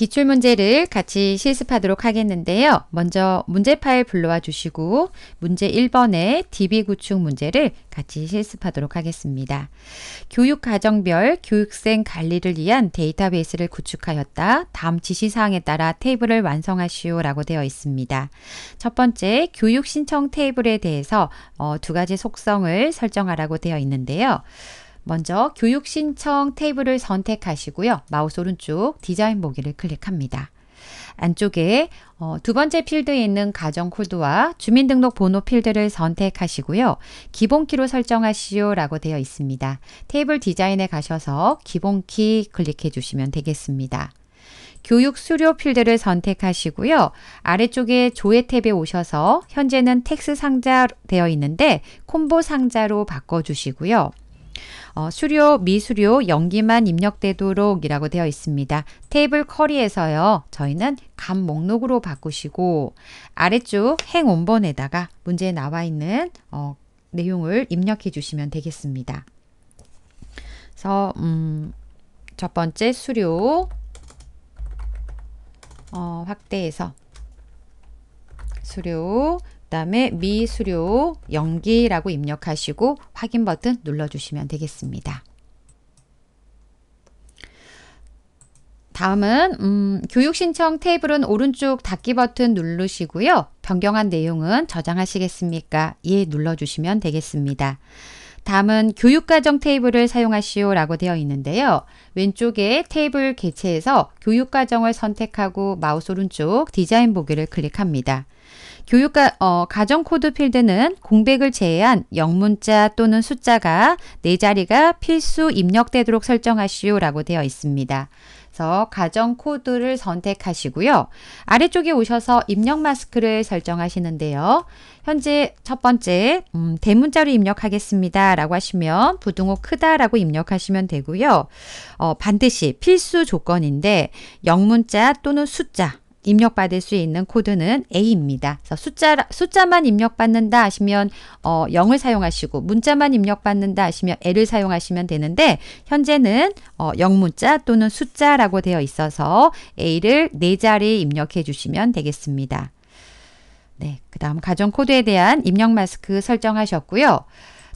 기출문제를 같이 실습하도록 하겠는데요. 먼저 문제 파일 불러와 주시고 문제 1번의 DB 구축 문제를 같이 실습하도록 하겠습니다. 교육 과정별 교육생 관리를 위한 데이터베이스를 구축하였다. 다음 지시사항에 따라 테이블을 완성하시오 라고 되어 있습니다. 첫 번째 교육 신청 테이블에 대해서 어, 두 가지 속성을 설정하라고 되어 있는데요. 먼저 교육 신청 테이블을 선택하시고요. 마우스 오른쪽 디자인 보기를 클릭합니다. 안쪽에 어, 두 번째 필드에 있는 가정 코드와 주민등록번호 필드를 선택하시고요. 기본키로 설정하시오 라고 되어 있습니다. 테이블 디자인에 가셔서 기본키 클릭해 주시면 되겠습니다. 교육 수료 필드를 선택하시고요. 아래쪽에 조회 탭에 오셔서 현재는 텍스 상자 되어 있는데 콤보 상자로 바꿔주시고요. 어, 수료, 미수료, 연기만 입력되도록이라고 되어 있습니다. 테이블 커리에서요. 저희는 감 목록으로 바꾸시고 아래쪽 행 원본에다가 문제에 나와 있는 어, 내용을 입력해 주시면 되겠습니다. 그래서 음, 첫 번째 수료 어, 확대해서 수료 다음에 미수료 연기라고 입력하시고 확인 버튼 눌러주시면 되겠습니다. 다음은 음, 교육 신청 테이블은 오른쪽 닫기 버튼 누르시고요. 변경한 내용은 저장하시겠습니까? 예 눌러주시면 되겠습니다. 다음은 교육과정 테이블을 사용하시오 라고 되어 있는데요. 왼쪽에 테이블 개체에서 교육과정을 선택하고 마우스 오른쪽 디자인 보기를 클릭합니다. 교육가 어, 가정 코드 필드는 공백을 제외한 영문자 또는 숫자가 네 자리가 필수 입력되도록 설정하시오라고 되어 있습니다. 그래서 가정 코드를 선택하시고요. 아래쪽에 오셔서 입력 마스크를 설정하시는데요. 현재 첫 번째 음, 대문자로 입력하겠습니다. 라고 하시면 부등호 크다라고 입력하시면 되고요. 어, 반드시 필수 조건인데 영문자 또는 숫자 입력받을 수 있는 코드는 A입니다. 그래서 숫자, 숫자만 입력받는다 하시면 어, 0을 사용하시고 문자만 입력받는다 하시면 L을 사용하시면 되는데 현재는 어, 0문자 또는 숫자라고 되어 있어서 A를 4자리 입력해 주시면 되겠습니다. 네, 그 다음 가정코드에 대한 입력 마스크 설정하셨고요.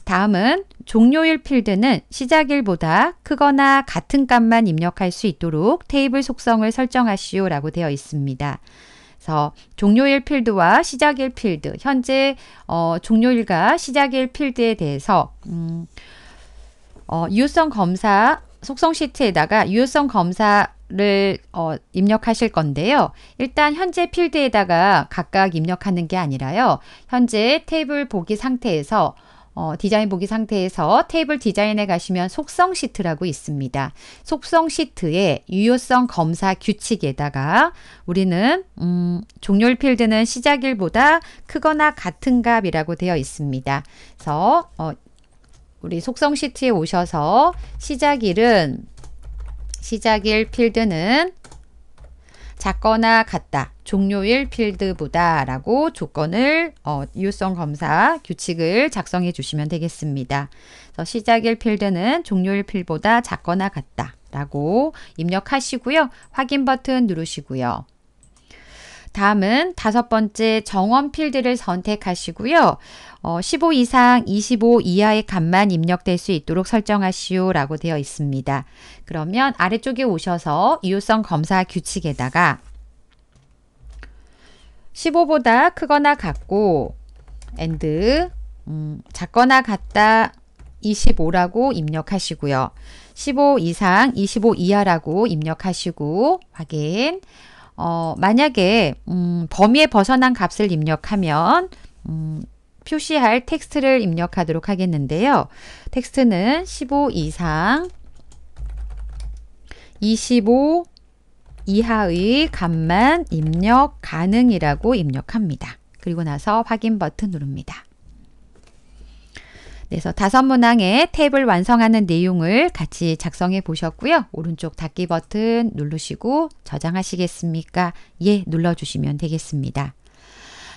다음은 종료일 필드는 시작일보다 크거나 같은 값만 입력할 수 있도록 테이블 속성을 설정하시오 라고 되어 있습니다. 그래서 종료일 필드와 시작일 필드, 현재 어, 종료일과 시작일 필드에 대해서 음, 어, 유효성 검사 속성 시트에다가 유효성 검사를 어, 입력하실 건데요. 일단 현재 필드에다가 각각 입력하는 게 아니라요. 현재 테이블 보기 상태에서 어, 디자인 보기 상태에서 테이블 디자인에 가시면 속성 시트라고 있습니다. 속성 시트에 유효성 검사 규칙에다가 우리는 음, 종료일 필드는 시작일보다 크거나 같은 값이라고 되어 있습니다. 그래서 어, 우리 속성 시트에 오셔서 시작일은 시작일 필드는 작거나 같다. 종료일 필드보다 라고 조건을 어, 이유성 검사 규칙을 작성해 주시면 되겠습니다. 그래서 시작일 필드는 종료일 필보다 작거나 같다. 라고 입력하시고요. 확인 버튼 누르시고요. 다음은 다섯 번째 정원 필드를 선택하시고요. 어, 15 이상 25 이하의 값만 입력될 수 있도록 설정하시오 라고 되어 있습니다. 그러면 아래쪽에 오셔서 유효성 검사 규칙에다가 15보다 크거나 같고 and 음, 작거나 같다 25라고 입력하시고요. 15 이상 25 이하라고 입력하시고 확인 어, 만약에 음, 범위에 벗어난 값을 입력하면 음, 표시할 텍스트를 입력하도록 하겠는데요. 텍스트는 15 이상 25 이하의 값만 입력 가능이라고 입력합니다. 그리고 나서 확인 버튼 누릅니다. 네, 그래서 다섯 문항의 탭을 완성하는 내용을 같이 작성해 보셨고요. 오른쪽 닫기 버튼 누르시고 저장하시겠습니까? 예, 눌러주시면 되겠습니다.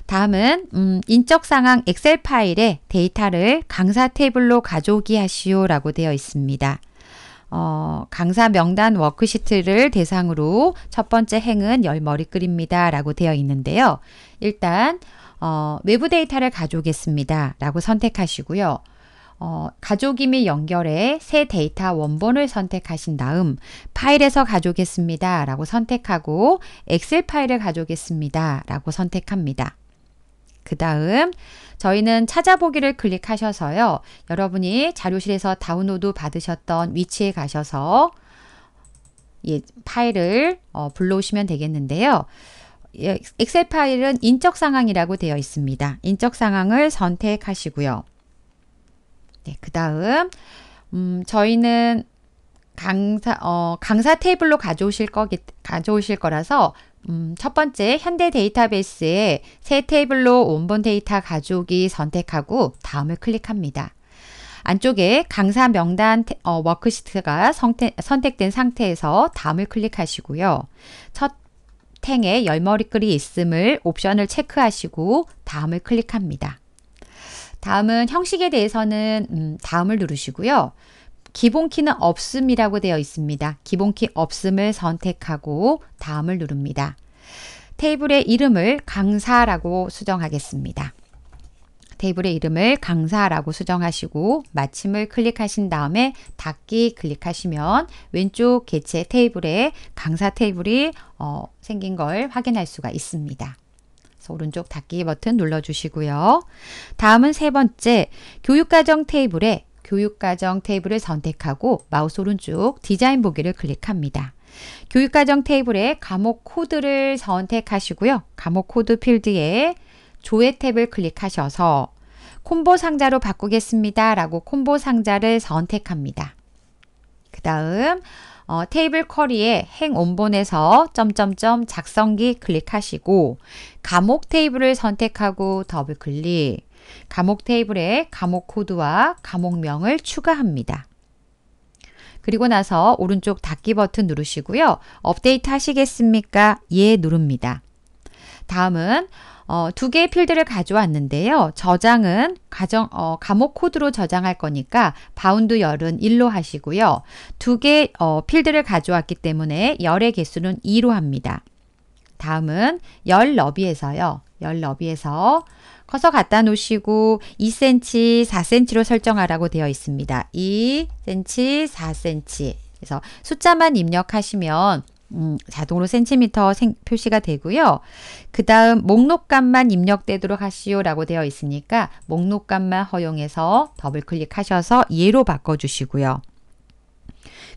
다음은 음, 인적상황 엑셀 파일에 데이터를 강사 테이블로 가져오기 하시오 라고 되어 있습니다. 어, 강사 명단 워크시트를 대상으로 첫 번째 행은 열머리 끓입니다 라고 되어 있는데요. 일단 어, 외부 데이터를 가져오겠습니다 라고 선택하시고요. 어, 가족임이 연결해 새 데이터 원본을 선택하신 다음 파일에서 가져오겠습니다 라고 선택하고 엑셀 파일을 가져오겠습니다 라고 선택합니다. 그 다음 저희는 찾아보기를 클릭하셔서요. 여러분이 자료실에서 다운로드 받으셨던 위치에 가셔서 예, 파일을 어, 불러오시면 되겠는데요. 예, 엑셀 파일은 인적 상황이라고 되어 있습니다. 인적 상황을 선택하시고요. 네, 그 다음 음, 저희는 강사 어, 강사 테이블로 가져오실 거기 가져오실 거라서 음, 첫 번째 현대 데이터베이스에 새 테이블로 원본 데이터 가져오기 선택하고 다음을 클릭합니다. 안쪽에 강사 명단 어, 워크시트가 선택, 선택된 상태에서 다음을 클릭하시고요. 첫 탱에 열머리글이 있음을 옵션을 체크하시고 다음을 클릭합니다. 다음은 형식에 대해서는 음, 다음을 누르시고요. 기본키는 없음이라고 되어 있습니다. 기본키 없음을 선택하고 다음을 누릅니다. 테이블의 이름을 강사라고 수정하겠습니다. 테이블의 이름을 강사라고 수정하시고 마침을 클릭하신 다음에 닫기 클릭하시면 왼쪽 개체 테이블에 강사 테이블이 어, 생긴 걸 확인할 수가 있습니다. 그래서 오른쪽 닫기 버튼 눌러주시고요. 다음은 세 번째 교육과정 테이블에 교육과정 테이블을 선택하고 마우스 오른쪽 디자인 보기를 클릭합니다. 교육과정 테이블에 과목 코드를 선택하시고요. 과목 코드 필드에 조회 탭을 클릭하셔서 콤보 상자로 바꾸겠습니다. 라고 콤보 상자를 선택합니다. 그 다음 어, 테이블 쿼리에 행 원본에서 점점점 작성기 클릭하시고 감옥 테이블을 선택하고 더블 클릭 감옥 테이블에 감옥 코드와 감옥명을 추가합니다. 그리고 나서 오른쪽 닫기 버튼 누르시고요. 업데이트 하시겠습니까? 예 누릅니다. 다음은 어, 두 개의 필드를 가져왔는데요. 저장은 가정, 어, 감옥 코드로 저장할 거니까 바운드 열은 1로 하시고요. 두 개의 어, 필드를 가져왔기 때문에 열의 개수는 2로 합니다. 다음은 열 너비에서요. 열 너비에서 커서 갖다 놓으시고 2cm, 4cm로 설정하라고 되어 있습니다. 2cm, 4cm 그래서 숫자만 입력하시면 음, 자동으로 센티미터 표시가 되고요. 그 다음 목록값만 입력되도록 하시오 라고 되어 있으니까 목록값만 허용해서 더블 클릭하셔서 예로 바꿔주시고요.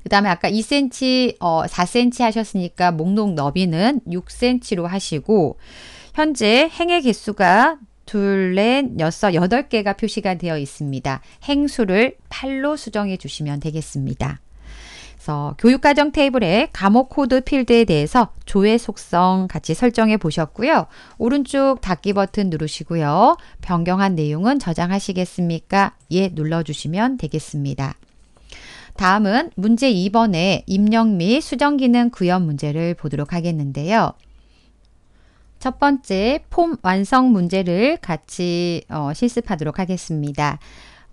그 다음에 아까 2cm, 어, 4cm 하셨으니까 목록 너비는 6cm로 하시고 현재 행의 개수가 둘, 넷, 여섯, 여덟 개가 표시가 되어 있습니다. 행수를 8로 수정해 주시면 되겠습니다. 그래서 교육과정 테이블에 감옥 코드 필드에 대해서 조회 속성 같이 설정해 보셨고요. 오른쪽 닫기 버튼 누르시고요. 변경한 내용은 저장하시겠습니까? 예 눌러주시면 되겠습니다. 다음은 문제 2번의 입력 및 수정기능 구현 문제를 보도록 하겠는데요. 첫 번째 폼 완성 문제를 같이 어, 실습하도록 하겠습니다.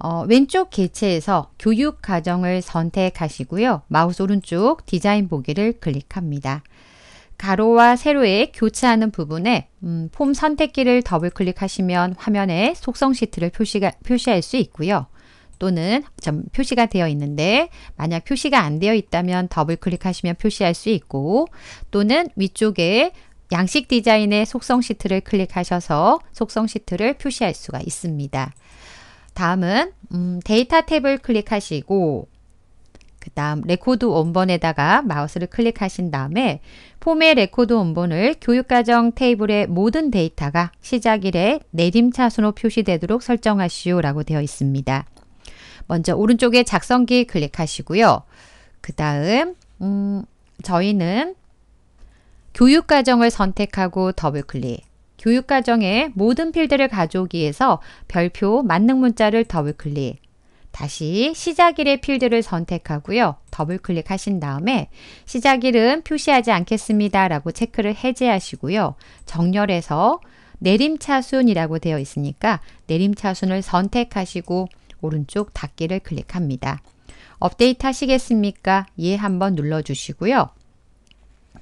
어, 왼쪽 개체에서 교육 과정을 선택하시고요. 마우스 오른쪽 디자인 보기를 클릭합니다. 가로와 세로에 교차하는 부분에 음, 폼 선택기를 더블 클릭하시면 화면에 속성 시트를 표시가, 표시할 수 있고요. 또는 표시가 되어 있는데 만약 표시가 안 되어 있다면 더블 클릭하시면 표시할 수 있고 또는 위쪽에 양식 디자인의 속성 시트를 클릭하셔서 속성 시트를 표시할 수가 있습니다. 다음은 음, 데이터 탭을 클릭하시고 그 다음 레코드 원본에다가 마우스를 클릭하신 다음에 폼의 레코드 원본을 교육과정 테이블의 모든 데이터가 시작일에 내림차순으로 표시되도록 설정하시오 라고 되어 있습니다. 먼저 오른쪽에 작성기 클릭하시고요. 그 다음 음, 저희는 교육과정을 선택하고 더블클릭 교육과정의 모든 필드를 가져오기 위해서 별표 만능 문자를 더블 클릭. 다시 시작일의 필드를 선택하고요. 더블 클릭하신 다음에 시작일은 표시하지 않겠습니다. 라고 체크를 해제하시고요. 정렬해서 내림차순이라고 되어 있으니까 내림차순을 선택하시고 오른쪽 닫기를 클릭합니다. 업데이트 하시겠습니까? 예 한번 눌러주시고요.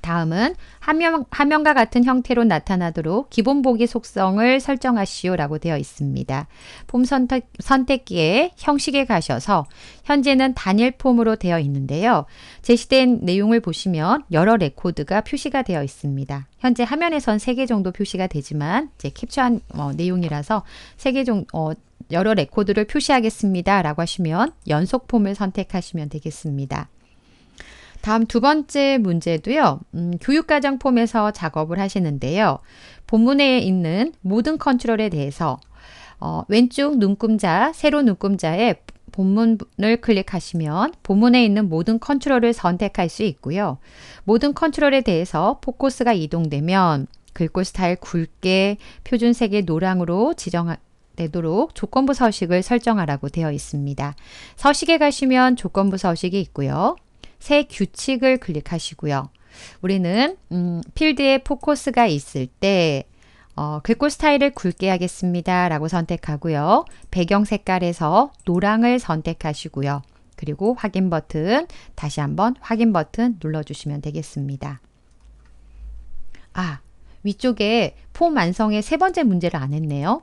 다음은 하명, 하명과 같은 형태로 나타나도록 기본 보기 속성을 설정하시오 라고 되어 있습니다. 폼 선택, 선택기에 형식에 가셔서 현재는 단일 폼으로 되어 있는데요. 제시된 내용을 보시면 여러 레코드가 표시가 되어 있습니다. 현재 화면에선 3개 정도 표시가 되지만 이제 캡처한 어, 내용이라서 3개 정도 어, 여러 레코드를 표시하겠습니다 라고 하시면 연속 폼을 선택하시면 되겠습니다. 다음 두 번째 문제도요. 음, 교육과정 폼에서 작업을 하시는데요. 본문에 있는 모든 컨트롤에 대해서 어, 왼쪽 눈금자, 세로 눈금자에 본문을 클릭하시면 본문에 있는 모든 컨트롤을 선택할 수 있고요. 모든 컨트롤에 대해서 포커스가 이동되면 글꼴 스타일 굵게 표준 색의 노랑으로 지정 되도록 조건부 서식을 설정하라고 되어 있습니다. 서식에 가시면 조건부 서식이 있고요. 새 규칙을 클릭하시고요. 우리는 음, 필드에 포커스가 있을 때 어, 글꼴 스타일을 굵게 하겠습니다. 라고 선택하고요. 배경 색깔에서 노랑을 선택하시고요. 그리고 확인 버튼, 다시 한번 확인 버튼 눌러주시면 되겠습니다. 아, 위쪽에 폼 완성의 세 번째 문제를 안 했네요.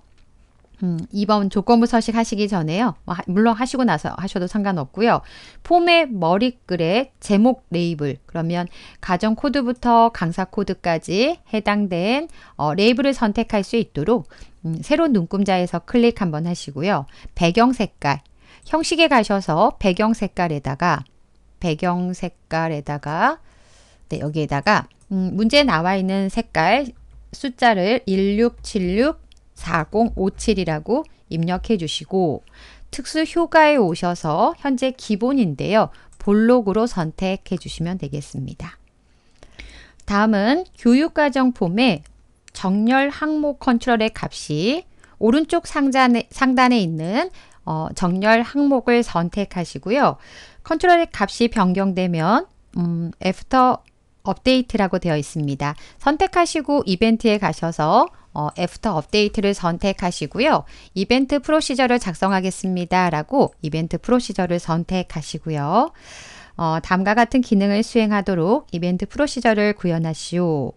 음, 2번 조건부 서식 하시기 전에요. 뭐, 물론 하시고 나서 하셔도 상관없고요. 폼의 머리글의 제목 레이블 그러면 가정 코드부터 강사 코드까지 해당된 어, 레이블을 선택할 수 있도록 음, 새로운 눈금자에서 클릭 한번 하시고요. 배경 색깔 형식에 가셔서 배경 색깔에다가 배경 색깔에다가 네, 여기에다가 음, 문제 나와 있는 색깔 숫자를 1676 4057이라고 입력해 주시고 특수 효과에 오셔서 현재 기본인데요. 볼록으로 선택해 주시면 되겠습니다. 다음은 교육과정 폼에 정렬 항목 컨트롤의 값이 오른쪽 상단에, 상단에 있는 어, 정렬 항목을 선택하시고요. 컨트롤의 값이 변경되면 음, after update라고 되어 있습니다. 선택하시고 이벤트에 가셔서 어, 애프터 업데이트를 선택하시고요. 이벤트 프로시저를 작성하겠습니다. 라고 이벤트 프로시저를 선택하시고요. 어, 다음과 같은 기능을 수행하도록 이벤트 프로시저를 구현하시오.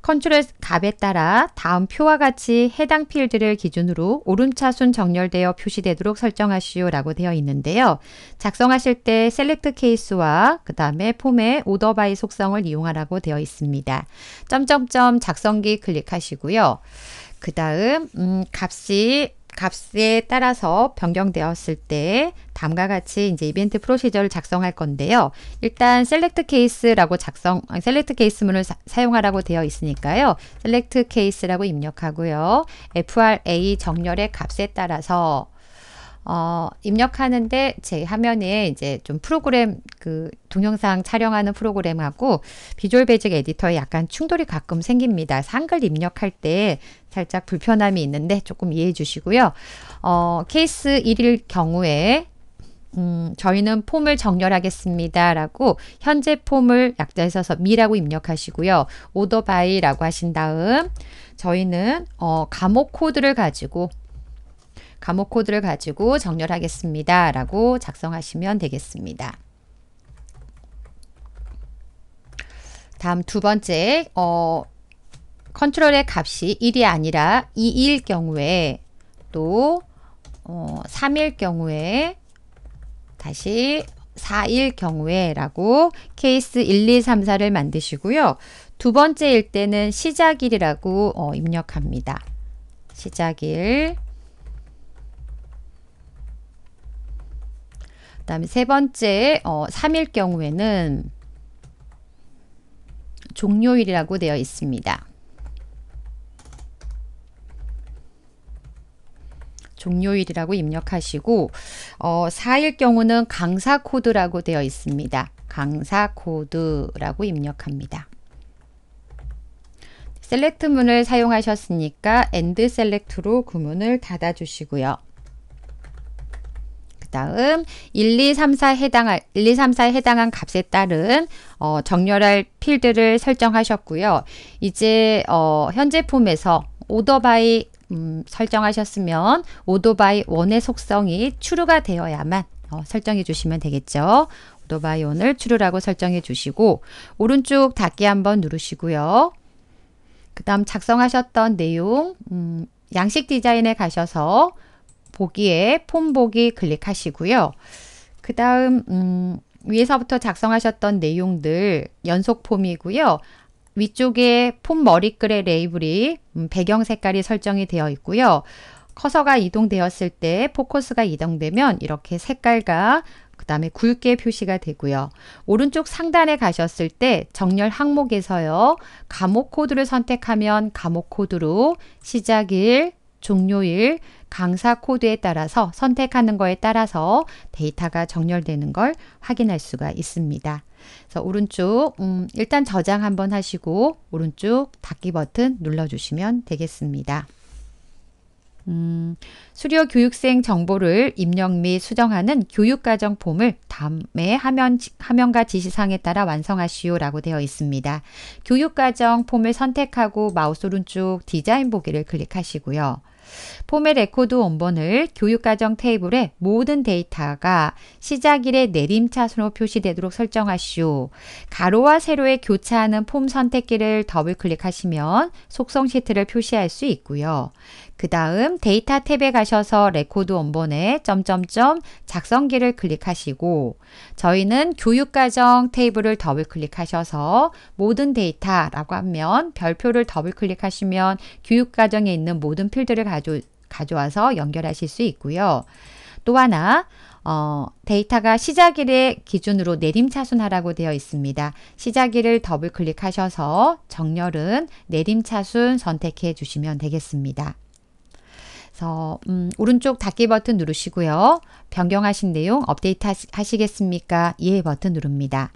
컨트롤 값에 따라 다음 표와 같이 해당 필드를 기준으로 오름차순 정렬되어 표시되도록 설정하시오 라고 되어 있는데요. 작성하실 때 셀렉트 케이스와 그 다음에 폼의 오더 바이 속성을 이용하라고 되어 있습니다. 점점점 작성기 클릭하시고요. 그 다음 음, 값이 값에 따라서 변경되었을 때 다음과 같이 이제 이벤트 프로시저를 작성할 건데요. 일단 셀렉트 케이스라고 작성 셀렉트 케이스 문을 사, 용하라고 되어 있으니까요. 셀렉트 케이스라고 입력하고요. FRA 정렬의 값에 따라서 어, 입력하는데 제 화면에 이제 좀 프로그램 그 동영상 촬영하는 프로그램하고 비주얼 베직 에디터에 약간 충돌이 가끔 생깁니다. 한글 입력할 때 살짝 불편함이 있는데 조금 이해해 주시고요. 어, 케이스 1일 경우에 음, 저희는 폼을 정렬하겠습니다. 라고 현재 폼을 약자에 서 미라고 입력하시고요. 오더 바이라고 하신 다음 저희는 어, 감옥 코드를 가지고 감목 코드를 가지고 정렬하겠습니다. 라고 작성하시면 되겠습니다. 다음 두 번째 어, 컨트롤의 값이 1이 아니라 2일 경우에 또 어, 3일 경우에 다시 4일 경우에 라고 케이스 1, 2, 3, 4를 만드시고요. 두 번째일 때는 시작일이라고 어, 입력합니다. 시작일 다음에 세 번째 어, 3일 경우에는 종료일이라고 되어 있습니다. 종료일이라고 입력하시고 어, 4일 경우는 강사 코드라고 되어 있습니다. 강사 코드라고 입력합니다. 셀렉트 문을 사용하셨으니까 엔드 셀렉트로 구문을 닫아 주시고요. 다음 1, 2, 3, 4 해당할 1, 2, 3, 4에 해당한 값에 따른 어, 정렬할 필드를 설정하셨고요. 이제 어, 현재 폼에서 오더 바이 음, 설정하셨으면 오더 바이 원의 속성이 추루가 되어야만 어, 설정해 주시면 되겠죠. 오더 바이 원을 추루라고 설정해 주시고 오른쪽 닫기 한번 누르시고요. 그 다음 작성하셨던 내용 음, 양식 디자인에 가셔서 보기에 폼 보기 클릭하시고요. 그 다음 음, 위에서부터 작성하셨던 내용들 연속 폼이고요. 위쪽에 폼 머리글의 레이블이 음, 배경 색깔이 설정이 되어 있고요. 커서가 이동되었을 때 포커스가 이동되면 이렇게 색깔과 그 다음에 굵게 표시가 되고요. 오른쪽 상단에 가셨을 때 정렬 항목에서요. 감옥 코드를 선택하면 감옥 코드로 시작일, 종료일, 강사 코드에 따라서 선택하는 거에 따라서 데이터가 정렬되는 걸 확인할 수가 있습니다. 그래서 오른쪽 음, 일단 저장 한번 하시고 오른쪽 닫기 버튼 눌러주시면 되겠습니다. 음, 수료 교육생 정보를 입력 및 수정하는 교육과정 폼을 다음에 화면, 화면과 지시사항에 따라 완성하시오라고 되어 있습니다. 교육과정 폼을 선택하고 마우스 오른쪽 디자인 보기를 클릭하시고요. 폼의 레코드 원본을 교육과정 테이블에 모든 데이터가 시작일의 내림차순으로 표시되도록 설정하시오. 가로와 세로에 교차하는 폼 선택기를 더블 클릭하시면 속성 시트를 표시할 수 있고요. 그 다음 데이터 탭에 가셔서 레코드 원본에 점점점 작성기를 클릭하시고 저희는 교육과정 테이블을 더블 클릭하셔서 모든 데이터라고 하면 별표를 더블 클릭하시면 교육과정에 있는 모든 필드를 가져, 가져와서 연결하실 수 있고요. 또 하나 어, 데이터가 시작일의 기준으로 내림차순하라고 되어 있습니다. 시작일을 더블 클릭하셔서 정렬은 내림차순 선택해 주시면 되겠습니다. 그래서 음, 오른쪽 닫기 버튼 누르시고요. 변경하신 내용 업데이트 하시, 하시겠습니까? 예 버튼 누릅니다.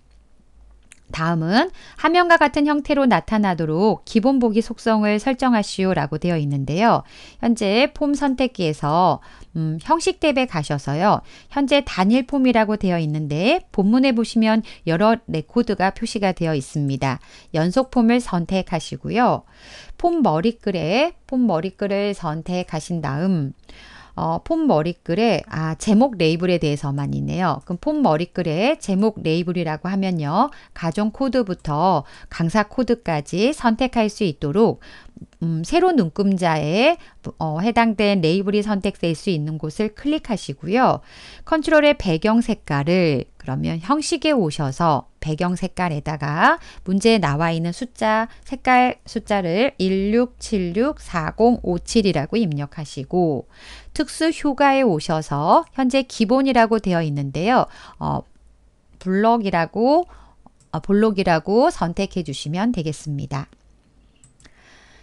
다음은 화면과 같은 형태로 나타나도록 기본 보기 속성을 설정하시오 라고 되어 있는데요. 현재 폼 선택기에서 음, 형식 탭에 가셔서요. 현재 단일 폼이라고 되어 있는데 본문에 보시면 여러 레코드가 표시가 되어 있습니다. 연속 폼을 선택하시고요. 폼 머리글에 폼 머리글을 선택하신 다음 어, 폼 머리글에 아 제목 레이블에 대해서만 있네요. 그럼 폼 머리글에 제목 레이블이라고 하면요. 가정 코드부터 강사 코드까지 선택할 수 있도록 음, 새로 눈금자에 어, 해당된 레이블이 선택될 수 있는 곳을 클릭하시고요. 컨트롤의 배경 색깔을 그러면 형식에 오셔서 배경 색깔에다가 문제에 나와 있는 숫자 색깔 숫자를 16764057이라고 입력하시고 특수 휴가에 오셔서 현재 기본이라고 되어 있는데요. 어, 블럭이라고 어, 블록이라고 선택해 주시면 되겠습니다.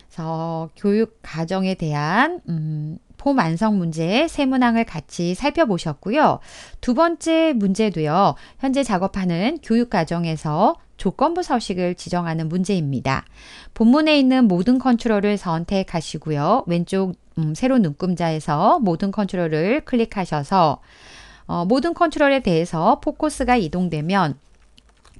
그래서 교육 과정에 대한 음, 포만성 문제의 세 문항을 같이 살펴보셨고요. 두 번째 문제도요. 현재 작업하는 교육과정에서 조건부 서식을 지정하는 문제입니다. 본문에 있는 모든 컨트롤을 선택하시고요. 왼쪽 음, 세로 눈금자에서 모든 컨트롤을 클릭하셔서 어, 모든 컨트롤에 대해서 포커스가 이동되면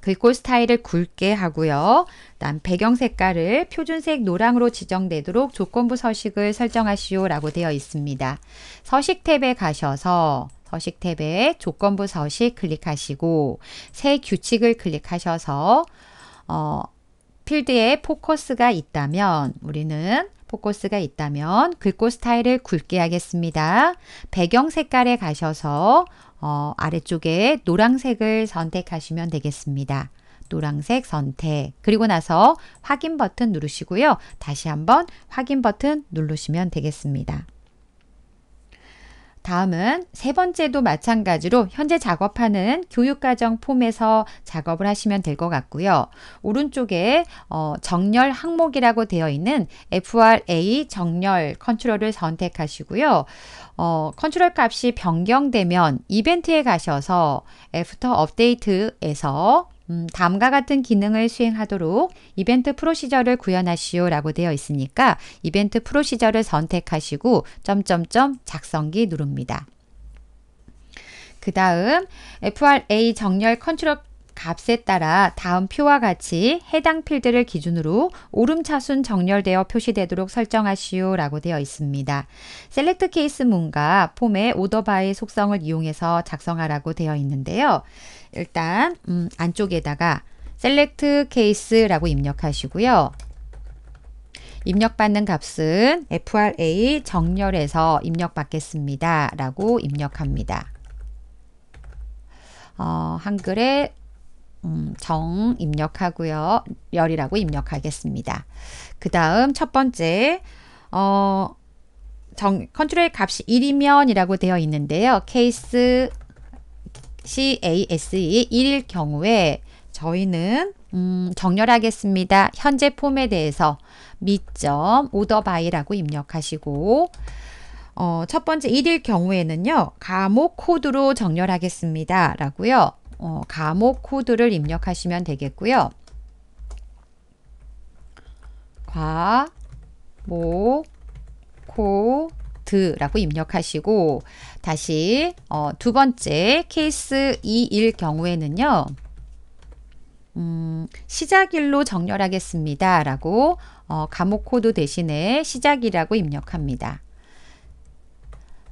글꼴 스타일을 굵게 하고요. 난 배경 색깔을 표준색 노랑으로 지정되도록 조건부 서식을 설정하시오 라고 되어 있습니다. 서식 탭에 가셔서 서식 탭에 조건부 서식 클릭하시고 새 규칙을 클릭하셔서 어, 필드에 포커스가 있다면 우리는 포커스가 있다면 글꼴 스타일을 굵게 하겠습니다. 배경 색깔에 가셔서 어, 아래쪽에 노란색을 선택하시면 되겠습니다. 노란색 선택. 그리고 나서 확인 버튼 누르시고요. 다시 한번 확인 버튼 누르시면 되겠습니다. 다음은 세 번째도 마찬가지로 현재 작업하는 교육과정 폼에서 작업을 하시면 될 것 같고요. 오른쪽에 어, 정렬 항목이라고 되어 있는 FRA 정렬 컨트롤을 선택하시고요. 어, 컨트롤 값이 변경되면 이벤트에 가셔서 애프터 업데이트에서 음, 다음과 같은 기능을 수행하도록 이벤트 프로시저를 구현하시오 라고 되어 있으니까 이벤트 프로시저를 선택하시고 점점점 작성기 누릅니다. 그 다음 FRA 정렬 컨트롤 값에 따라 다음 표와 같이 해당 필드를 기준으로 오름차순 정렬되어 표시되도록 설정하시오 라고 되어 있습니다. 셀렉트 케이스 문과 폼의 오더바의 속성을 이용해서 작성하라고 되어 있는데요. 일단 음, 안쪽에다가 셀렉트 케이스라고 입력하시고요. 입력받는 값은 FRA 정렬에서 입력받겠습니다. 라고 입력합니다. 어, 한글에 음, 정 입력하고요. 열이라고 입력하겠습니다. 그 다음 첫 번째 어, 정, 컨트롤 값이 1이면 이라고 되어 있는데요. 케이스 CASE 1일 경우에 저희는 음, 정렬하겠습니다. 현재 폼에 대해서 미점 오더바이라고 입력하시고 어, 첫 번째 1일 경우에는요. 감옥 코드로 정렬하겠습니다. 라고요. 어, 감옥 코드를 입력하시면 되겠고요. 과목 코드라고 입력하시고 다시 어, 두 번째 케이스 2일 경우에는요. 음, 시작일로 정렬하겠습니다. 라고 어, 감옥 코드 대신에 시작이라고 입력합니다.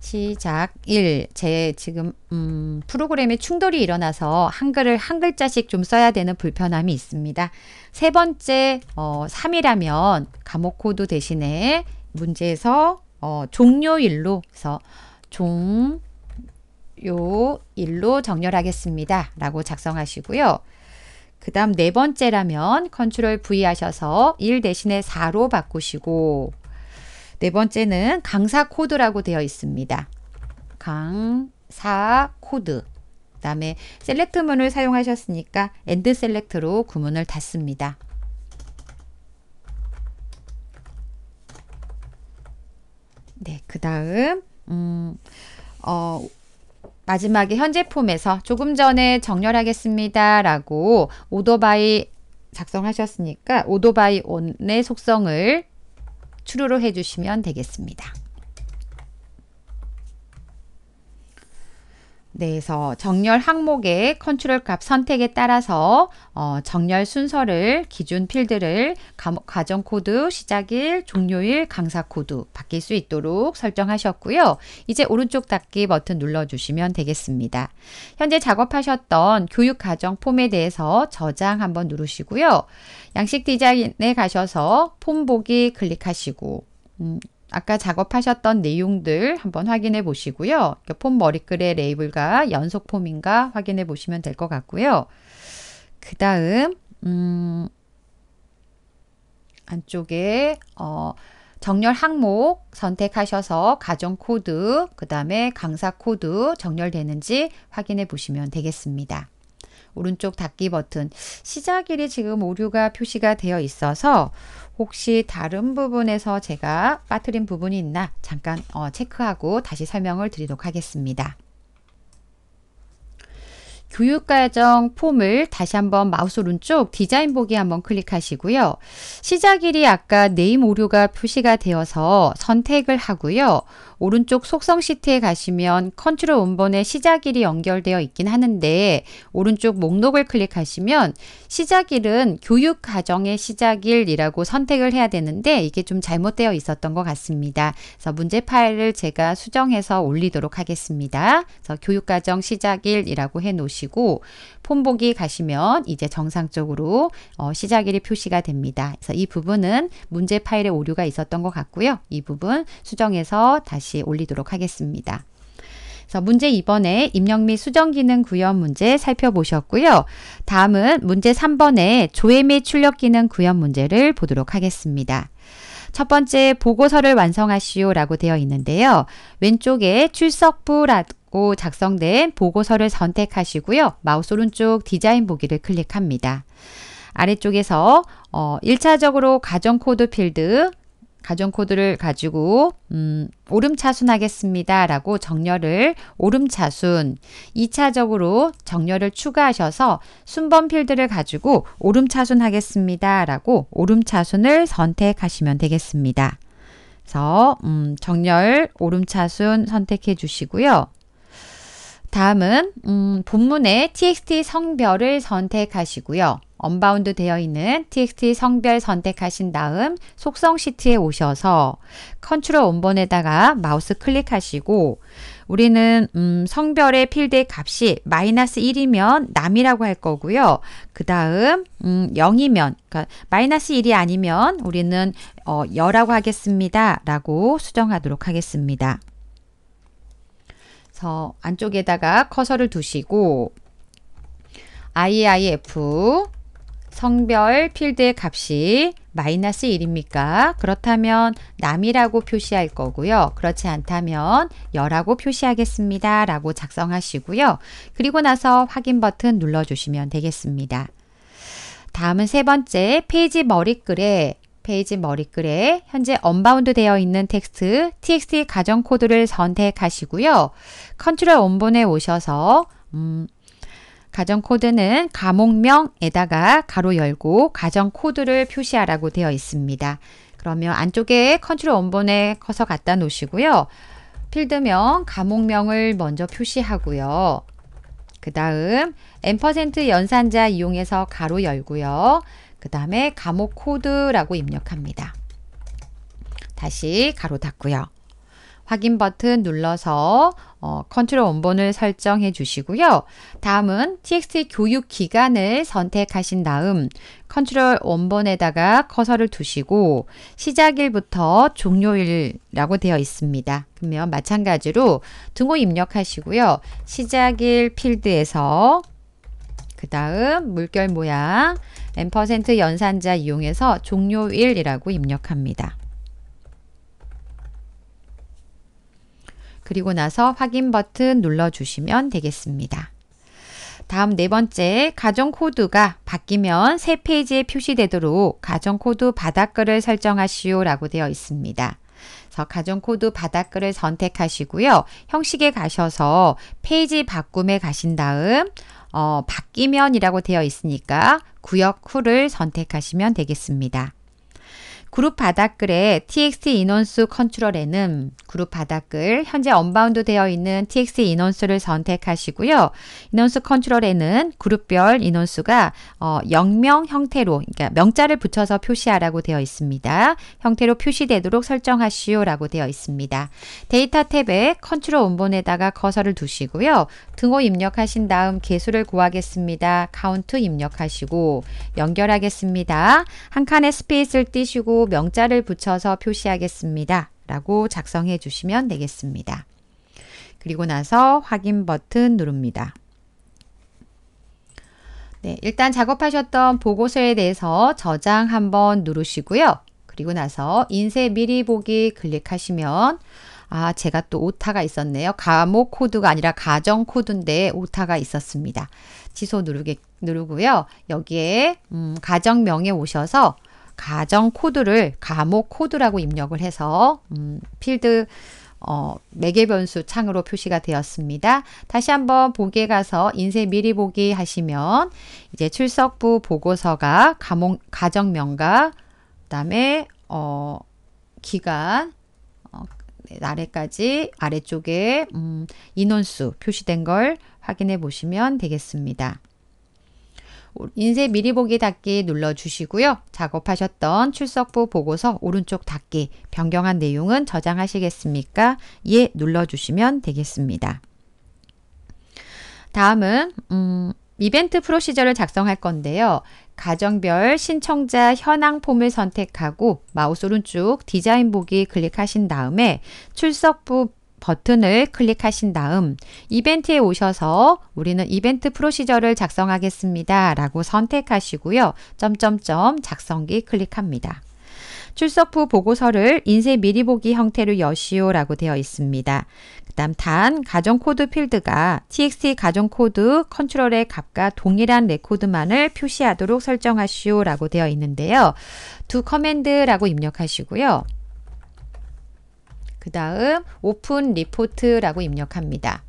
시작 1. 제 지금 음, 프로그램에 충돌이 일어나서 한글을 한 글자씩 좀 써야 되는 불편함이 있습니다. 세 번째 어, 3이라면 감옥 코드 대신에 문제에서 어, 종료일로 해서 종요일로 정렬하겠습니다. 라고 작성하시고요. 그 다음 네 번째라면 컨트롤 V 하셔서 1 대신에 4로 바꾸시고 네 번째는 강사 코드라고 되어 있습니다. 강사 코드. 그 다음에 셀렉트문을 사용하셨으니까 엔드 셀렉트로 구문을 닫습니다. 네, 그 다음 음, 어, 마지막에 현재 폼에서 조금 전에 정렬하겠습니다. 라고 오더바이 작성하셨으니까 오더바이 온의 속성을 추루로 해주시면 되겠습니다. 내에서 정렬 항목의 컨트롤 값 선택에 따라서 어, 정렬 순서를 기준 필드를 가정 코드 시작일, 종료일, 강사 코드 바뀔 수 있도록 설정하셨고요. 이제 오른쪽 닫기 버튼 눌러주시면 되겠습니다. 현재 작업하셨던 교육 가정 폼에 대해서 저장 한번 누르시고요. 양식 디자인에 가셔서 폼 보기 클릭하시고 음, 아까 작업하셨던 내용들 한번 확인해 보시고요. 폼 머리글의 레이블과 연속 폼인가 확인해 보시면 될 것 같고요. 그 다음 음, 안쪽에 어, 정렬 항목 선택하셔서 가정 코드, 그 다음에 강사 코드 정렬되는지 확인해 보시면 되겠습니다. 오른쪽 닫기 버튼 시작일이 지금 오류가 표시가 되어 있어서 혹시 다른 부분에서 제가 빠뜨린 부분이 있나 잠깐 어, 체크하고 다시 설명을 드리도록 하겠습니다. 교육과정 폼을 다시 한번 마우스 오른쪽 디자인 보기 한번 클릭하시고요. 시작 일이 아까 네임 오류가 표시가 되어서 선택을 하고요. 오른쪽 속성 시트에 가시면 컨트롤 원본의 시작일이 연결되어 있긴 하는데 오른쪽 목록을 클릭하시면 시작일은 교육과정의 시작일이라고 선택을 해야 되는데 이게 좀 잘못되어 있었던 것 같습니다. 그래서 문제 파일을 제가 수정해서 올리도록 하겠습니다. 그래서 교육과정 시작일이라고 해놓으시고 보시고 폰보기 가시면 이제 정상적으로 어, 시작일이 표시가 됩니다. 그래서 이 부분은 문제 파일에 오류가 있었던 것 같고요. 이 부분 수정해서 다시 올리도록 하겠습니다. 그래서 문제 2번에 입력 및 수정 기능 구현 문제 살펴보셨고요. 다음은 문제 3번에 조회 및 출력 기능 구현 문제를 보도록 하겠습니다. 첫 번째 보고서를 완성하시오라고 되어 있는데요. 왼쪽에 출석부라고 작성된 보고서를 선택하시고요. 마우스 오른쪽 디자인 보기를 클릭합니다. 아래쪽에서 어, 1차적으로 가정코드 필드 가정 코드를 가지고 음, 오름차순 하겠습니다. 라고 정렬을 오름차순 2차적으로 정렬을 추가하셔서 순번 필드를 가지고 오름차순 하겠습니다. 라고 오름차순을 선택하시면 되겠습니다. 그래서 음, 정렬 오름차순 선택해 주시고요. 다음은 음, 본문의 txt 성별을 선택하시고요. 언바운드 되어 있는 txt 성별 선택하신 다음 속성 시트에 오셔서 컨트롤 원본에다가 마우스 클릭하시고 우리는 음, 성별의 필드의 값이 마이너스 1이면 남이라고 할 거고요. 그 다음 음, 0이면 그러니까 마이너스 1이 아니면 우리는 어, 여라고 하겠습니다. 라고 수정하도록 하겠습니다. 그래서 안쪽에다가 커서를 두시고 IIF 성별 필드의 값이 마이너스 1입니까? 그렇다면 남이라고 표시할 거고요. 그렇지 않다면 여라고 표시하겠습니다. 라고 작성하시고요. 그리고 나서 확인 버튼 눌러주시면 되겠습니다. 다음은 세 번째 페이지 머리글에 페이지 머리글에 현재 언바운드 되어 있는 텍스트 txt 가정 코드를 선택하시고요. 컨트롤 원본에 오셔서 음, 가정 코드는 과목명에다가 가로 열고 가정 코드를 표시하라고 되어 있습니다. 그러면 안쪽에 컨트롤 원본에 커서 갖다 놓으시고요. 필드명, 과목명을 먼저 표시하고요. 그 다음 n% 연산자 이용해서 가로 열고요. 그 다음에 과목 코드라고 입력합니다. 다시 가로 닫고요. 확인 버튼 눌러서 어, 컨트롤 원본을 설정해 주시고요. 다음은 txt 교육 기간을 선택하신 다음 컨트롤 원본에다가 커서를 두시고 시작일부터 종료일이라고 되어 있습니다. 그러면 마찬가지로 등호 입력하시고요. 시작일 필드에서 그 다음 물결 모양 n 연산자 이용해서 종료일이라고 입력합니다. 그리고 나서 확인 버튼 눌러주시면 되겠습니다. 다음 네 번째, 가정 코드가 바뀌면 새 페이지에 표시되도록 가정 코드 바닥글을 설정하시오 라고 되어 있습니다. 그래서 가정 코드 바닥글을 선택하시고요. 형식에 가셔서 페이지 바꿈에 가신 다음 어, 바뀌면이라고 되어 있으니까 구역 쿨을 선택하시면 되겠습니다. 그룹 바닥글의 txt 인원수 컨트롤에는 그룹 바닥글 현재 언바운드 되어 있는 txt 인원수를 선택하시고요. 인원수 컨트롤에는 그룹별 인원수가 어, 영명 형태로 그러니까 명자를 붙여서 표시하라고 되어 있습니다. 형태로 표시되도록 설정하시오라고 되어 있습니다. 데이터 탭에 컨트롤 원본에다가 커서를 두시고요. 등호 입력하신 다음 개수를 구하겠습니다. 카운트 입력하시고 연결하겠습니다. 한 칸에 스페이스를 띄시고 명자를 붙여서 표시하겠습니다. 라고 작성해 주시면 되겠습니다. 그리고 나서 확인 버튼 누릅니다. 네, 일단 작업하셨던 보고서에 대해서 저장 한번 누르시고요. 그리고 나서 인쇄 미리 보기 클릭하시면 아, 제가 또 오타가 있었네요. 과목 코드가 아니라 가정 코드인데 오타가 있었습니다. 취소 누르게, 누르고요. 여기에 음, 가정명에 오셔서 가정 코드를 감옥 코드라고 입력을 해서 음, 필드 어, 매개 변수 창으로 표시가 되었습니다. 다시 한번 보기에 가서 인쇄 미리 보기 하시면 이제 출석부 보고서가 과목 가정명과 그다음에 어, 기간 어, 아까지 아래쪽에 음, 인원수 표시된 걸 확인해 보시면 되겠습니다. 인쇄 미리 보기 닫기 눌러주시고요. 작업하셨던 출석부 보고서 오른쪽 닫기 변경한 내용은 저장하시겠습니까? 예 눌러주시면 되겠습니다. 다음은 음, 이벤트 프로시저를 작성할 건데요. 가정별 신청자 현황 폼을 선택하고 마우스 오른쪽 디자인 보기 클릭하신 다음에 출석부 버튼을 클릭하신 다음 이벤트에 오셔서 우리는 이벤트 프로시저를 작성하겠습니다. 라고 선택하시고요. 점점점 작성기 클릭합니다. 출석 후 보고서를 인쇄 미리 보기 형태로 여시오 라고 되어 있습니다. 그 다음 단 가정코드 필드가 txt 가정코드 컨트롤의 값과 동일한 레코드만을 표시하도록 설정하시오 라고 되어 있는데요. 두 커맨드라고 입력하시고요. 그 다음 오픈 리포트라고 입력합니다.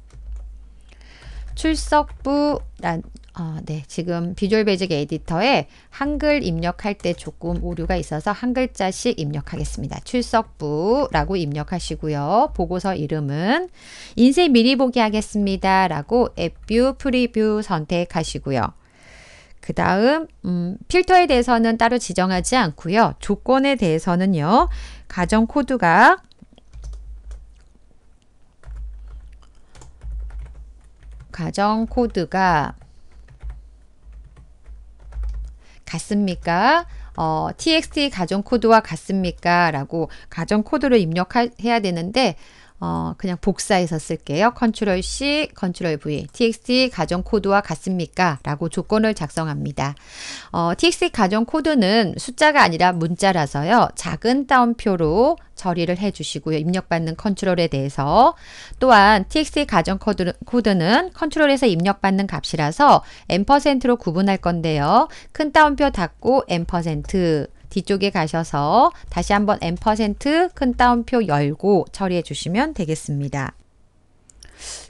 출석부란 어, 아, 아, 네, 지금 비주얼 베이직 에디터에 한글 입력할 때 조금 오류가 있어서 한 글자씩 입력하겠습니다. 출석부라고 입력하시고요. 보고서 이름은 인쇄 미리 보기 하겠습니다. 라고 앱뷰 프리뷰 선택하시고요. 그 다음 음, 필터에 대해서는 따로 지정하지 않고요. 조건에 대해서는요. 가정 코드가 가정 코드가 같습니까? 어, txt 가정 코드와 같습니까? 라고 가정 코드를 입력해야 되는데 어, 그냥 복사해서 쓸게요. 컨트롤 C, 컨트롤 V. txt 가정 코드와 같습니까? 라고 조건을 작성합니다. 어, txt 가정 코드는 숫자가 아니라 문자라서요. 작은 따옴표로 처리를 해주시고요. 입력받는 컨트롤에 대해서 또한 txt 가정 코드, 는 컨트롤에서 입력받는 값이라서 m%로 구분할 건데요. 큰 따옴표 닫고 m 뒤쪽에 가셔서 다시 한번 n% 큰 따옴표 열고 처리해 주시면 되겠습니다.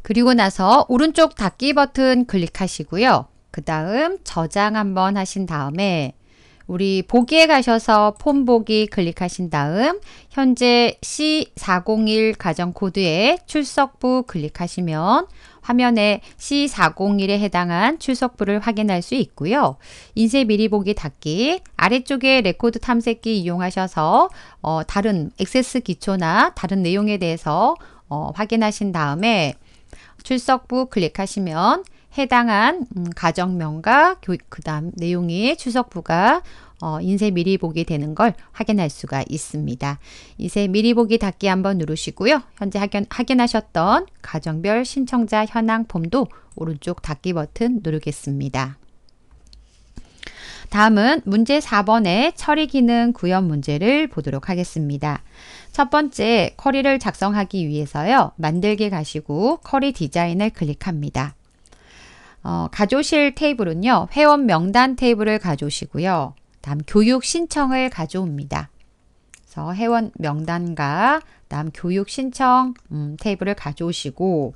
그리고 나서 오른쪽 닫기 버튼 클릭하시고요. 그 다음 저장 한번 하신 다음에 우리 보기에 가셔서 폼 보기 클릭하신 다음 현재 C401 가정 코드에 출석부 클릭하시면 화면에 C401에 해당한 출석부를 확인할 수 있고요. 인쇄 미리 보기 닫기 아래쪽에 레코드 탐색기 이용하셔서 어, 다른 액세스 기초나 다른 내용에 대해서 어, 확인하신 다음에 출석부 클릭하시면 해당한 음, 가정명과 그 다음 내용이 출석부가 어, 인쇄 미리 보기 되는 걸 확인할 수가 있습니다. 인쇄 미리 보기 닫기 한번 누르시고요. 현재 확인, 확인하셨던 가정별 신청자 현황 폼도 오른쪽 닫기 버튼 누르겠습니다. 다음은 문제 4번의 처리 기능 구현 문제를 보도록 하겠습니다. 첫 번째, 커리를 작성하기 위해서요. 만들기 가시고 커리 디자인을 클릭합니다. 어, 가조실 테이블은요. 회원 명단 테이블을 가져오시고요. 다음 교육 신청을 가져옵니다. 그래서 회원 명단과 다음 교육 신청 음, 테이블을 가져오시고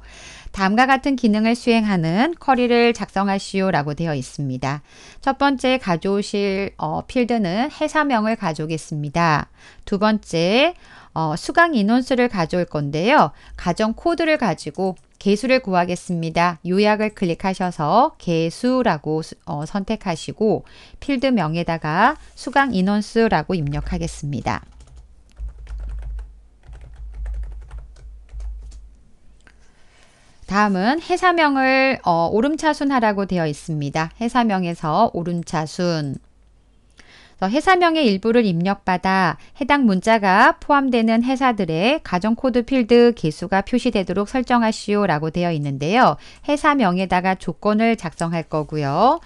다음과 같은 기능을 수행하는 커리를 작성하시오 라고 되어 있습니다. 첫 번째 가져오실 어, 필드는 회사명을 가져오겠습니다. 두 번째 어, 수강 인원수를 가져올 건데요. 가정 코드를 가지고 개수를 구하겠습니다. 요약을 클릭하셔서 개수라고 어, 선택하시고 필드명에다가 수강 인원수라고 입력하겠습니다. 다음은 해사명을 어, 오름차순하라고 되어 있습니다. 해사명에서 오름차순 회사명의 일부를 입력받아 해당 문자가 포함되는 회사들의 가정코드 필드 개수가 표시되도록 설정하시오 라고 되어 있는데요. 회사명에다가 조건을 작성할 거고요.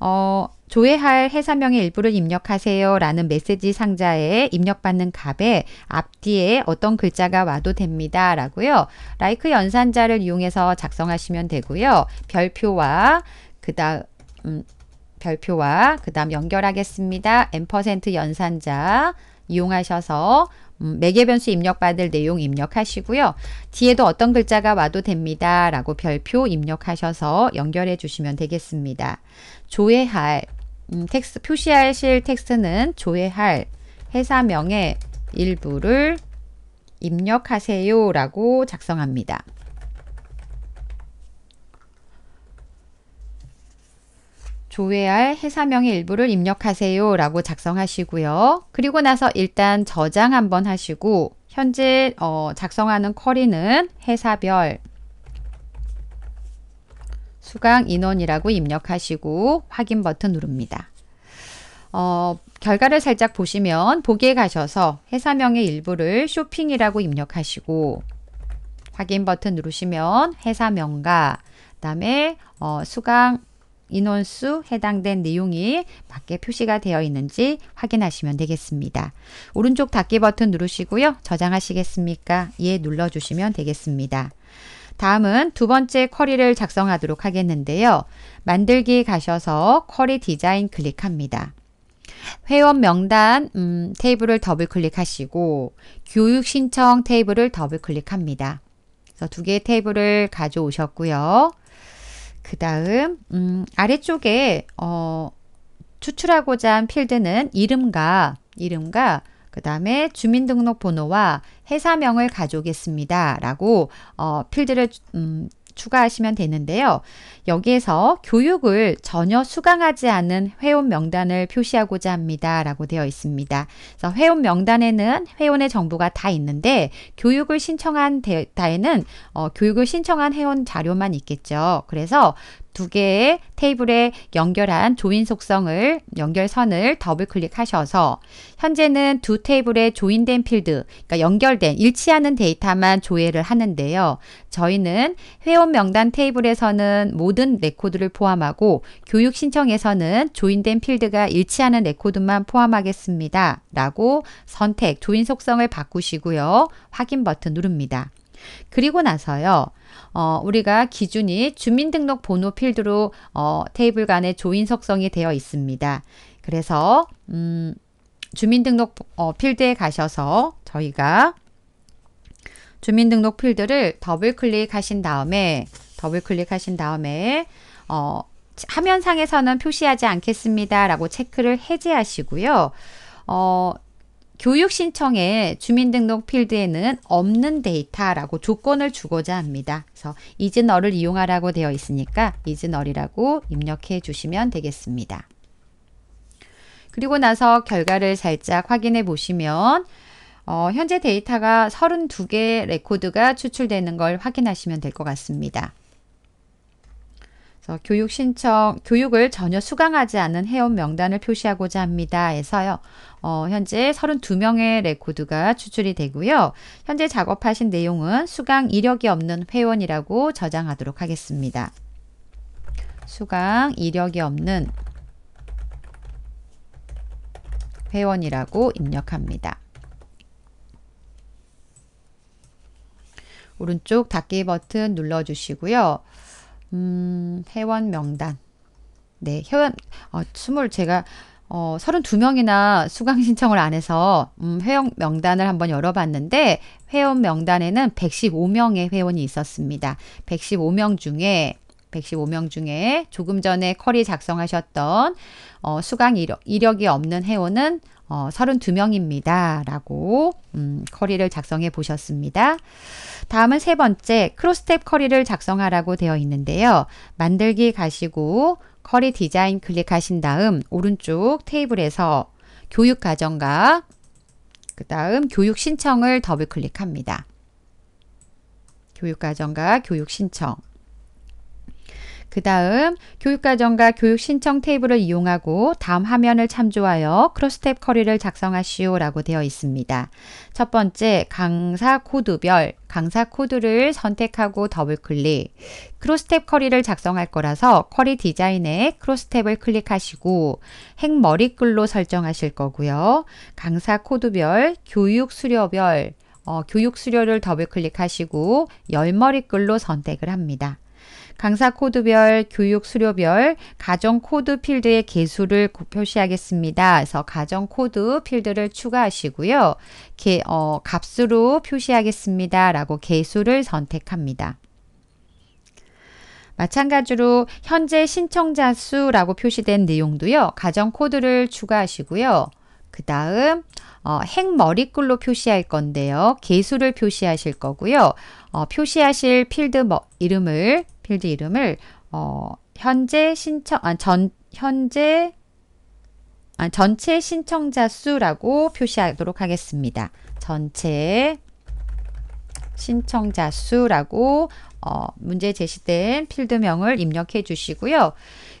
어, 조회할 회사명의 일부를 입력하세요 라는 메시지 상자에 입력받는 값에 앞뒤에 어떤 글자가 와도 됩니다 라고요. 라이크 연산자를 이용해서 작성하시면 되고요. 별표와 그다음 음, 별표와 그 다음 연결하겠습니다. n% 연산자 이용하셔서 음, 매개변수 입력받을 내용 입력하시고요. 뒤에도 어떤 글자가 와도 됩니다. 라고 별표 입력하셔서 연결해 주시면 되겠습니다. 조회할 음, 텍스, 표시하실 텍스트는 조회할 회사명의 일부를 입력하세요 라고 작성합니다. 조회할 회사명의 일부를 입력하세요 라고 작성하시고요. 그리고 나서 일단 저장 한번 하시고 현재 어, 작성하는 쿼리는 회사별 수강 인원이라고 입력하시고 확인 버튼 누릅니다. 어, 결과를 살짝 보시면 보기에 가셔서 회사명의 일부를 쇼핑이라고 입력하시고 확인 버튼 누르시면 회사명과 그 다음에 어, 수강 인원수 해당된 내용이 맞게 표시가 되어 있는지 확인하시면 되겠습니다. 오른쪽 닫기 버튼 누르시고요. 저장하시겠습니까? 예 눌러주시면 되겠습니다. 다음은 두 번째 쿼리를 작성하도록 하겠는데요. 만들기 가셔서 쿼리 디자인 클릭합니다. 회원 명단 음, 테이블을 더블 클릭하시고 교육 신청 테이블을 더블 클릭합니다. 그래서 두 개의 테이블을 가져오셨고요. 그 다음 음, 아래쪽에 어, 추출하고자 한 필드는 이름과 이름과 그 다음에 주민등록번호와 회사명을 가져오겠습니다. 라고 어, 필드를 음, 추가하시면 되는데요. 여기에서 교육을 전혀 수강하지 않은 회원 명단을 표시하고자 합니다. 라고 되어 있습니다. 그래서 회원 명단에는 회원의 정보가 다 있는데 교육을 신청한 데에는 어, 교육을 신청한 회원 자료만 있겠죠. 그래서 두 개의 테이블에 연결한 조인 속성을 연결선을 더블 클릭하셔서 현재는 두 테이블에 조인된 필드, 그러니까 연결된 일치하는 데이터만 조회를 하는데요. 저희는 회원 명단 테이블에서는 모든 레코드를 포함하고 교육 신청에서는 조인된 필드가 일치하는 레코드만 포함하겠습니다. 라고 선택, 조인 속성을 바꾸시고요. 확인 버튼 누릅니다. 그리고 나서요. 어, 우리가 기준이 주민등록 번호 필드로 어, 테이블 간의 조인 속성이 되어 있습니다. 그래서 음, 주민등록 어, 필드에 가셔서 저희가 주민등록 필드를 더블 클릭하신 다음에 더블 클릭하신 다음에 어, 화면상에서는 표시하지 않겠습니다 라고 체크를 해제하시고요. 어, 교육 신청에 주민등록 필드에는 없는 데이터라고 조건을 주고자 합니다. 그래서 이즈널을 이용하라고 되어 있으니까 이즈널이라고 입력해 주시면 되겠습니다. 그리고 나서 결과를 살짝 확인해 보시면 어, 현재 데이터가 32개 레코드가 추출되는 걸 확인하시면 될 것 같습니다. 어, 교육 신청, 교육을 전혀 수강하지 않은 회원 명단을 표시하고자 합니다. 해서요. 어, 현재 32명의 레코드가 추출이 되고요. 현재 작업하신 내용은 수강 이력이 없는 회원이라고 저장하도록 하겠습니다. 수강 이력이 없는 회원이라고 입력합니다. 오른쪽 닫기 버튼 눌러주시고요. 음, 회원 명단. 네, 회원, 어, 스물, 제가, 어, 32명이나 수강 신청을 안 해서, 음, 회원 명단을 한번 열어봤는데, 회원 명단에는 115명의 회원이 있었습니다. 115명 중에 115명 중에 조금 전에 커리 작성하셨던 어, 수강 이력, 이력이 없는 회원은 어, 32명입니다. 라고 음, 커리를 작성해 보셨습니다. 다음은 세 번째 크로스텝 커리를 작성하라고 되어 있는데요. 만들기 가시고 커리 디자인 클릭하신 다음 오른쪽 테이블에서 교육 과정과 그 다음 교육 신청을 더블 클릭합니다. 교육 과정과 교육 신청 그 다음 교육과정과 교육 신청 테이블을 이용하고 다음 화면을 참조하여 크로스탭 커리를 작성하시오 라고 되어 있습니다. 첫 번째 강사 코드별 강사 코드를 선택하고 더블 클릭 크로스탭 커리를 작성할 거라서 커리 디자인에 크로스탭을 클릭하시고 행 머리글로 설정하실 거고요. 강사 코드별 교육 수료별 어, 교육 수료를 더블 클릭하시고 열머리글로 선택을 합니다. 강사 코드별, 교육 수료별, 가정 코드 필드의 개수를 표시하겠습니다. 그래서 가정 코드 필드를 추가하시고요. 개, 어, 값으로 표시하겠습니다. 라고 개수를 선택합니다. 마찬가지로 현재 신청자 수라고 표시된 내용도요. 가정 코드를 추가하시고요. 그 다음 어, 핵 머리글로 표시할 건데요. 개수를 표시하실 거고요. 어, 표시하실 필드 뭐, 이름을 필드 이름을 어, 현재 신청 아, 전 현재 아, 전체 신청자 수라고 표시하도록 하겠습니다. 전체 신청자 수라고 어, 문제 제시된 필드명을 입력해 주시고요.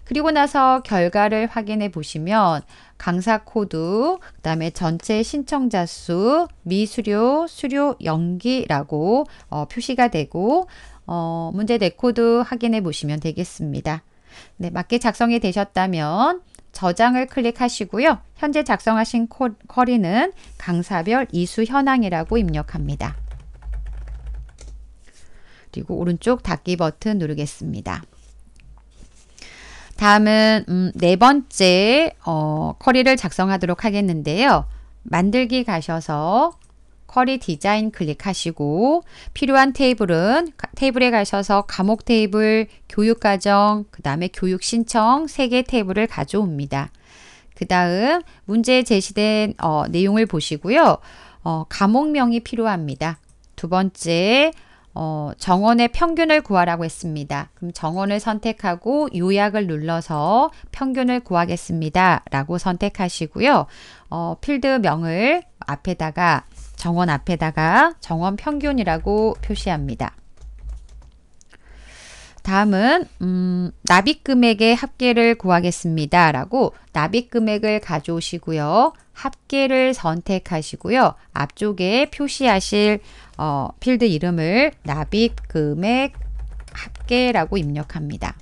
그리고 나서 결과를 확인해 보시면 강사 코드, 그 다음에 전체 신청자 수, 미수료, 수료 연기라고 어, 표시가 되고 어, 문제 데코드 확인해 보시면 되겠습니다. 네, 맞게 작성이 되셨다면 저장을 클릭하시고요. 현재 작성하신 코, 쿼리는 강사별 이수 현황이라고 입력합니다. 그리고 오른쪽 닫기 버튼 누르겠습니다. 다음은 음, 네 번째 어, 쿼리를 작성하도록 하겠는데요. 만들기 가셔서 쿼리 디자인 클릭하시고 필요한 테이블은 테이블에 가셔서 감옥 테이블, 교육 과정, 그 다음에 교육 신청 3개 테이블을 가져옵니다. 그 다음 문제에 제시된 어, 내용을 보시고요. 어, 과목명이 필요합니다. 두 번째 어, 정원의 평균을 구하라고 했습니다. 그럼 정원을 선택하고 요약을 눌러서 평균을 구하겠습니다. 라고 선택하시고요. 어, 필드명을 앞에다가 정원 앞에다가 정원 평균이라고 표시합니다. 다음은 음, 납입금액의 합계를 구하겠습니다. 라고 납입금액을 가져오시고요. 합계를 선택하시고요. 앞쪽에 표시하실 어, 필드 이름을 납입금액 합계라고 입력합니다.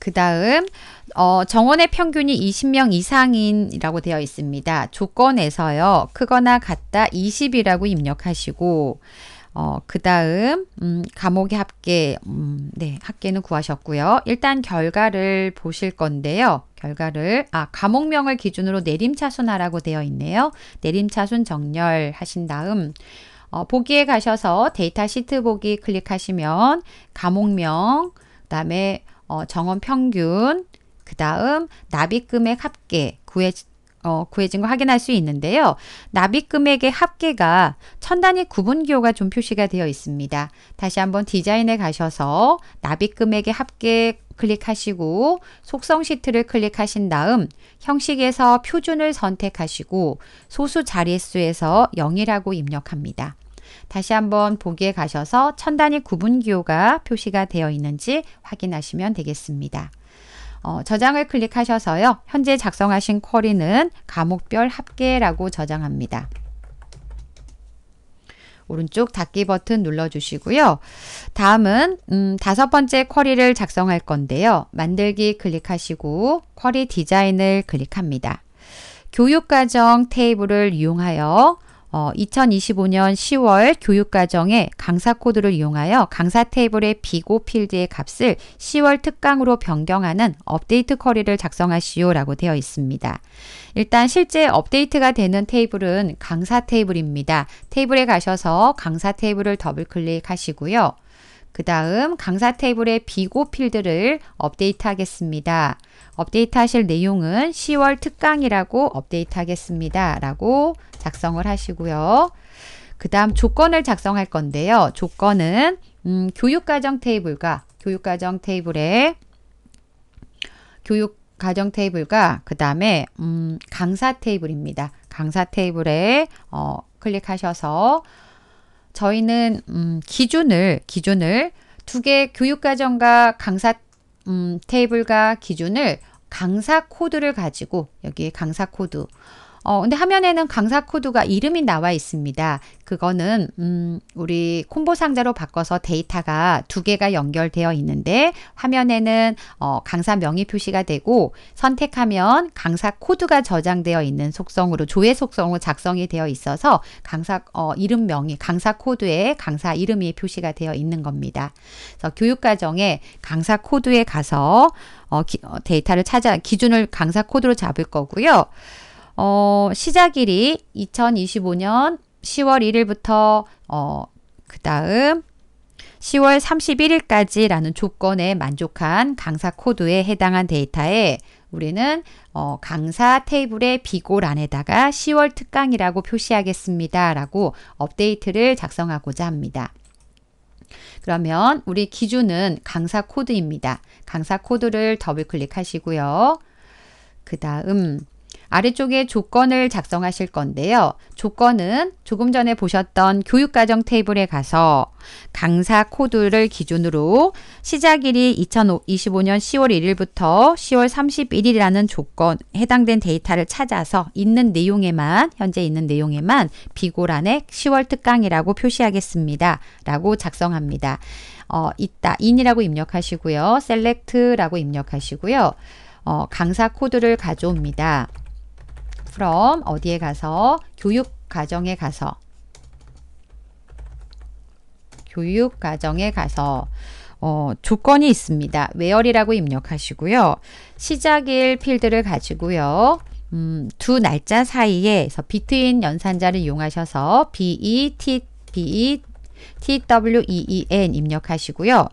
그 다음 어, 정원의 평균이 20명 이상인이라고 되어 있습니다. 조건에서요. 크거나 같다 20이라고 입력하시고 어, 그 다음 음, 감옥의 합계 음, 네 합계는 구하셨고요. 일단 결과를 보실 건데요. 결과를 아 감옥명을 기준으로 내림차순하라고 되어 있네요. 내림차순 정렬하신 다음 어, 보기에 가셔서 데이터 시트 보기 클릭하시면 감옥명 그 다음에 어, 정원 평균, 그 다음 납입금액 합계 구해, 어, 구해진 거 확인할 수 있는데요. 납입금액의 합계가 천 단위 구분기호가 좀 표시가 되어 있습니다. 다시 한번 디자인에 가셔서 납입금액의 합계 클릭하시고 속성 시트를 클릭하신 다음 형식에서 표준을 선택하시고 소수 자릿수에서 0이라고 입력합니다. 다시 한번 보기에 가셔서 천 단위 구분기호가 표시가 되어 있는지 확인하시면 되겠습니다. 어, 저장을 클릭하셔서요. 현재 작성하신 쿼리는 과목별 합계라고 저장합니다. 오른쪽 닫기 버튼 눌러주시고요. 다음은 음, 다섯 번째 쿼리를 작성할 건데요. 만들기 클릭하시고 쿼리 디자인을 클릭합니다. 교육과정 테이블을 이용하여 어, 2025년 10월 교육과정의 강사 코드를 이용하여 강사 테이블의 비고 필드의 값을 10월 특강으로 변경하는 업데이트 커리를 작성하시오라고 되어 있습니다. 일단 실제 업데이트가 되는 테이블은 강사 테이블입니다. 테이블에 가셔서 강사 테이블을 더블 클릭하시고요. 그 다음 강사 테이블의 비고 필드를 업데이트 하겠습니다. 업데이트 하실 내용은 10월 특강이라고 업데이트 하겠습니다. 라고 작성을 하시고요. 그 다음 조건을 작성할 건데요. 조건은 음, 교육과정 테이블과 교육과정 테이블에 교육 과정 테이블과 그 다음에 음, 강사 테이블입니다. 강사 테이블에 어, 클릭하셔서 저희는 음, 기준을 기준을 두 개 교육과정과 강사 음, 테이블과 기준을 강사 코드를 가지고 여기 강사 코드 어, 근데 화면에는 강사 코드가 이름이 나와 있습니다. 그거는 음, 우리 콤보 상자로 바꿔서 데이터가 두 개가 연결되어 있는데 화면에는 어, 강사 명이 표시가 되고 선택하면 강사 코드가 저장되어 있는 속성으로 조회 속성으로 작성이 되어 있어서 강사 어, 이름 명이 강사 코드에 강사 이름이 표시가 되어 있는 겁니다. 그래서 교육과정에 강사 코드에 가서 어, 기, 어, 데이터를 찾아 기준을 강사 코드로 잡을 거고요. 어, 시작일이 2025년 10월 1일부터 어, 그 다음 10월 31일까지라는 조건에 만족한 강사 코드에 해당한 데이터에 우리는 어, 강사 테이블의 비고란에다가 10월 특강이라고 표시하겠습니다. 라고 업데이트를 작성하고자 합니다. 그러면 우리 기준은 강사 코드입니다. 강사 코드를 더블 클릭하시고요. 그 다음 아래쪽에 조건을 작성하실 건데요. 조건은 조금 전에 보셨던 교육과정 테이블에 가서 강사 코드를 기준으로 시작일이 2025년 10월 1일부터 10월 31일이라는 조건 해당된 데이터를 찾아서 있는 내용에만 현재 있는 내용에만 비고란에 10월 특강이라고 표시하겠습니다. 라고 작성합니다. 어, 있다. 인이라고 입력하시고요. 셀렉트라고 입력하시고요. 어, 강사 코드를 가져옵니다. from 어디에 가서 교육 과정에 가서 교육 과정에 가서 어, 조건이 있습니다. w h e 라고 입력하시고요. 시작일 필드를 가지고요. 음, 두 날짜 사이에서 between 연산자를 이용하셔서 bet, b e tween e 입력하시고요.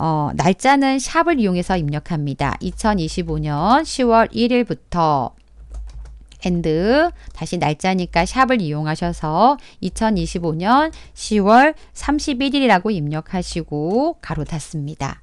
어, 날짜는 샵을 이용해서 입력합니다. 2025년 10월 1일부터 and 다시 날짜니까 샵을 이용하셔서 2025년 10월 31일이라고 입력하시고 가로 닫습니다.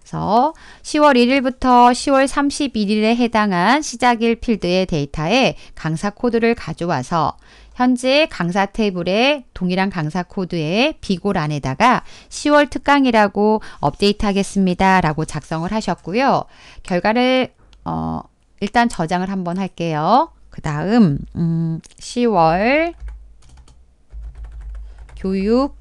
그래서 10월 1일부터 10월 31일에 해당한 시작일 필드의 데이터에 강사 코드를 가져와서 현재 강사 테이블에 동일한 강사 코드의 비골란에다가 10월 특강이라고 업데이트 하겠습니다. 라고 작성을 하셨고요. 결과를 어, 일단 저장을 한번 할게요. 그 다음 음, 10월 교육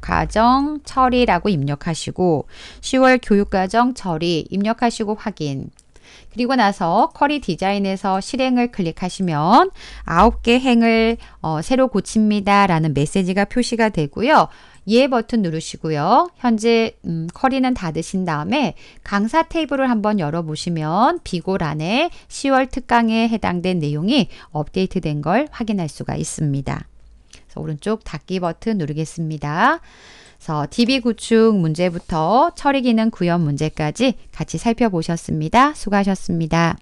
과정 처리라고 입력하시고 10월 교육 과정 처리 입력하시고 확인 그리고 나서 쿼리 디자인에서 실행을 클릭하시면 9개 행을 어, 새로 고칩니다 라는 메시지가 표시가 되고요. 예 버튼 누르시고요. 현재 음, 커리는 닫으신 다음에 강사 테이블을 한번 열어보시면 비고란에 10월 특강에 해당된 내용이 업데이트된 걸 확인할 수가 있습니다. 오른쪽 닫기 버튼 누르겠습니다. 그래서 DB 구축 문제부터 처리 기능 구현 문제까지 같이 살펴보셨습니다. 수고하셨습니다.